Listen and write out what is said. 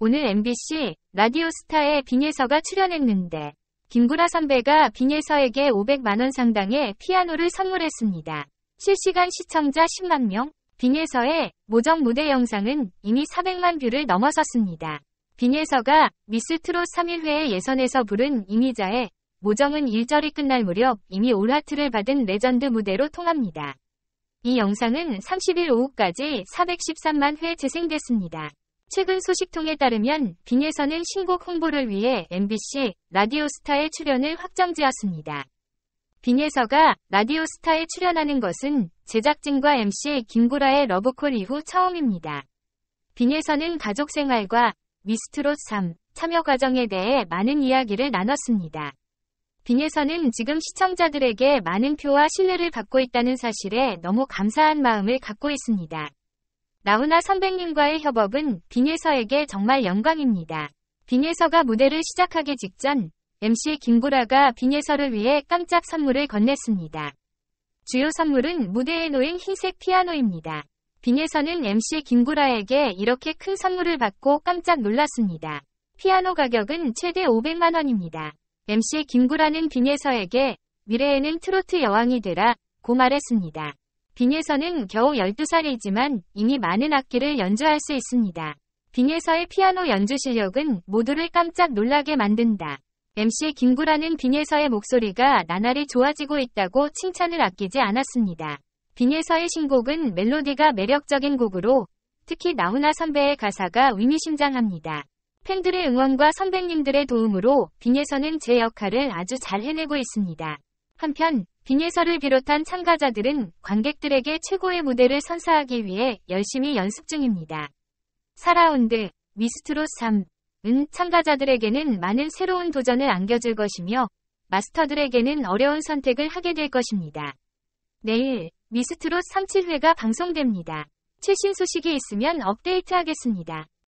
오늘 MBC 라디오스타에 빙예서가 출연했는데 김구라 선배가 빙예서에게 500만원 상당의 피아노를 선물했습니다. 실시간 시청자 10만 명, 빙예서의 모정 무대 영상은 이미 400만 뷰를 넘어섰습니다. 빙예서가 미스트롯 3일회의 예선에서 부른 이미자의 모정은 1절이 끝날 무렵 이미 올하트를 받은 레전드 무대로 통합니다. 이 영상은 30일 오후까지 413만 회 재생됐습니다. 최근 소식통에 따르면 빙에서는 신곡 홍보를 위해 MBC 라디오스타에 출연을 확정지었습니다. 빙에서가 라디오스타에 출연하는 것은 제작진과 MC 김구라의 러브콜 이후 처음입니다. 빙에서는 가족 생활과 미스트롯 3 참여 과정에 대해 많은 이야기를 나눴습니다. 빙에서는 지금 시청자들에게 많은 표와 신뢰를 받고 있다는 사실에 너무 감사한 마음을 갖고 있습니다. 라우나 선배님과의 협업은 빙예서에게 정말 영광입니다. 빙예서가 무대를 시작하기 직전 MC 김보라가 빙예서를 위해 깜짝 선물을 건넸습니다. 주요 선물은 무대에 놓인 흰색 피아노입니다. 빙예서는 MC 김구라에게 이렇게 큰 선물을 받고 깜짝 놀랐습니다. 피아노 가격은 최대 500만원입니다. MC 김구라는 빙예서에게 미래에는 트로트 여왕이 되라 고 말했습니다. 빙에서는 겨우 12살이지만 이미 많은 악기를 연주할 수 있습니다. 빙에서의 피아노 연주 실력은 모두를 깜짝 놀라게 만든다. MC 김구라는 빙에서의 목소리가 나날이 좋아지고 있다고 칭찬을 아끼지 않았습니다. 빙에서의 신곡은 멜로디가 매력적인 곡으로 특히 나훈아 선배의 가사가 의미심장합니다. 팬들의 응원과 선배님들의 도움으로 빙에서는 제 역할을 아주 잘 해내고 있습니다. 한편 빙예설를 비롯한 참가자들은 관객들에게 최고의 무대를 선사하기 위해 열심히 연습 중입니다. 4라운드 미스트롯 3은 참가자들에게는 많은 새로운 도전을 안겨줄 것이며 마스터들에게는 어려운 선택을 하게 될 것입니다. 내일 미스트롯 37회가 방송됩니다. 최신 소식이 있으면 업데이트하겠습니다.